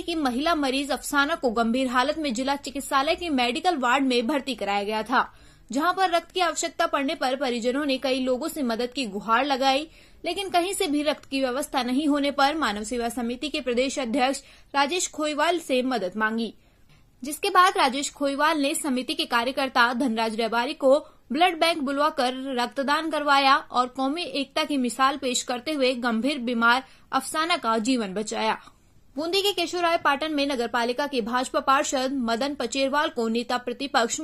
की महिला मरीज अफसाना को गंभीर हालत में जिला चिकित्सालय के मेडिकल वार्ड में भर्ती कराया गया था जहां पर रक्त की आवश्यकता पड़ने पर परिजनों ने कई लोगों से मदद की गुहार लगाई लेकिन कहीं से भी रक्त की व्यवस्था नहीं होने पर मानव सेवा समिति के प्रदेश अध्यक्ष राजेश खोईवाल से मदद मांगी जिसके बाद राजेश खोईवाल ने समिति के कार्यकर्ता धनराज रेबारी को ब्लड बैंक बुलवाकर रक्तदान करवाया और कौमी एकता की मिसाल पेश करते हुए गंभीर बीमार अफसाना का जीवन बचाया बूंदी के केशोराय पाटन में नगरपालिका के भाजपा पार्षद मदन पचेरवाल को नेता प्रतिपक्ष